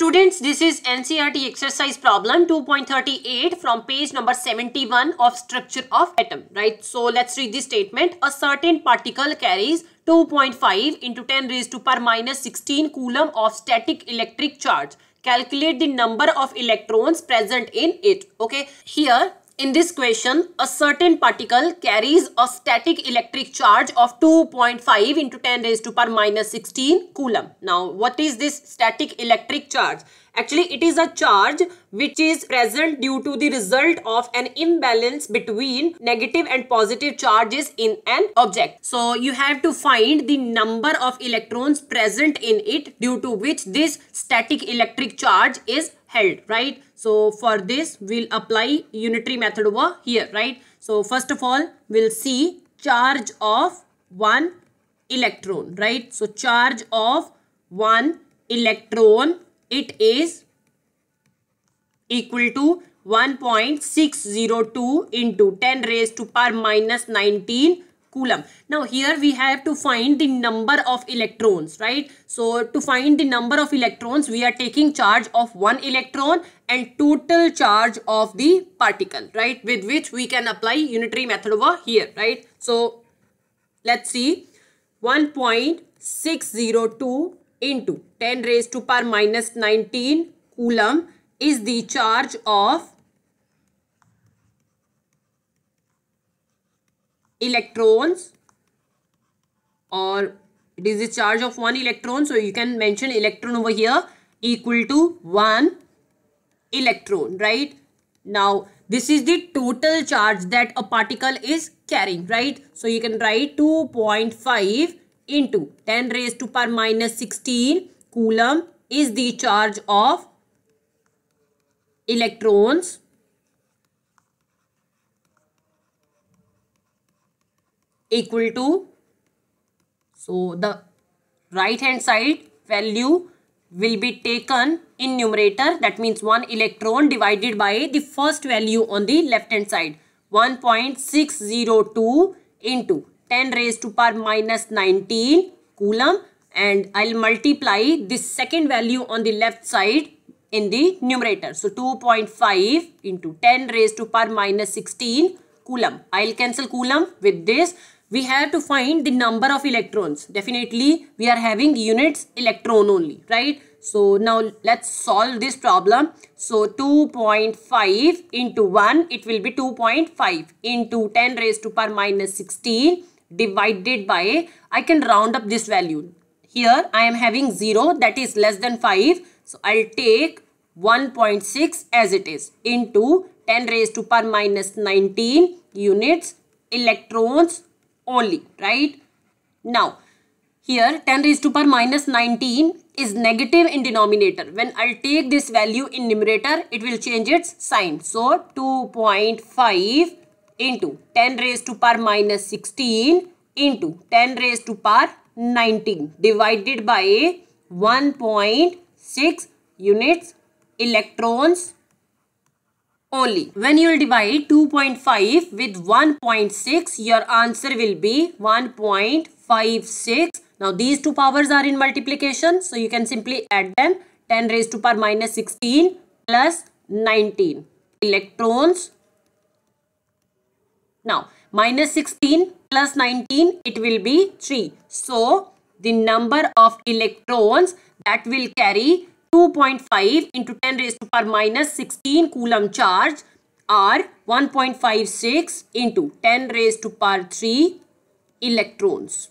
Students, this is NCRT exercise problem 2.38 from page number 71 of structure of atom, right? So let's read this statement. A certain particle carries 2.5 into 10 raised to per minus 16 coulomb of static electric charge. Calculate the number of electrons present in it, okay? Here, in this question, a certain particle carries a static electric charge of 2.5 into 10 raised to power minus 16 coulomb. Now, what is this static electric charge? Actually, it is a charge which is present due to the result of an imbalance between negative and positive charges in an object. So, you have to find the number of electrons present in it due to which this static electric charge is held, right? So for this, we'll apply unitary method over here, right? So first of all, we'll see charge of one electron, right? So charge of one electron, it is equal to 1.602 into 10 raised to power minus 19 coulomb. Now here we have to find the number of electrons, right? So to find the number of electrons, we are taking charge of one electron and total charge of the particle, right? With which we can apply unitary method over here, right? So let's see 1.602 into 10 raised to power minus 19 coulomb is the charge of electrons or it is the charge of one electron so you can mention electron over here equal to one electron right now this is the total charge that a particle is carrying right so you can write 2.5 into 10 raised to power minus 16 coulomb is the charge of electrons equal to so the right hand side value will be taken in numerator that means one electron divided by the first value on the left hand side 1.602 into 10 raised to power minus 19 coulomb and I'll multiply this second value on the left side in the numerator. So 2.5 into 10 raised to power minus 16 coulomb. I'll cancel coulomb with this we have to find the number of electrons definitely we are having units electron only right so now let's solve this problem so 2.5 into 1 it will be 2.5 into 10 raised to power minus 16 divided by I can round up this value here I am having 0 that is less than 5 so I'll take 1.6 as it is into 10 raised to power minus 19 units electrons only, right? Now, here 10 raised to power minus 19 is negative in denominator. When I'll take this value in numerator, it will change its sign. So 2.5 into 10 raised to power minus 16 into 10 raised to power 19 divided by 1.6 units electrons only. When you will divide 2.5 with 1.6, your answer will be 1.56. Now these two powers are in multiplication, so you can simply add them. 10 raised to power minus 16 plus 19 electrons. Now minus 16 plus 19, it will be 3. So the number of electrons that will carry 2.5 point five into ten raise to power minus sixteen coulomb charge are 1.56 point five six into ten raise to power three electrons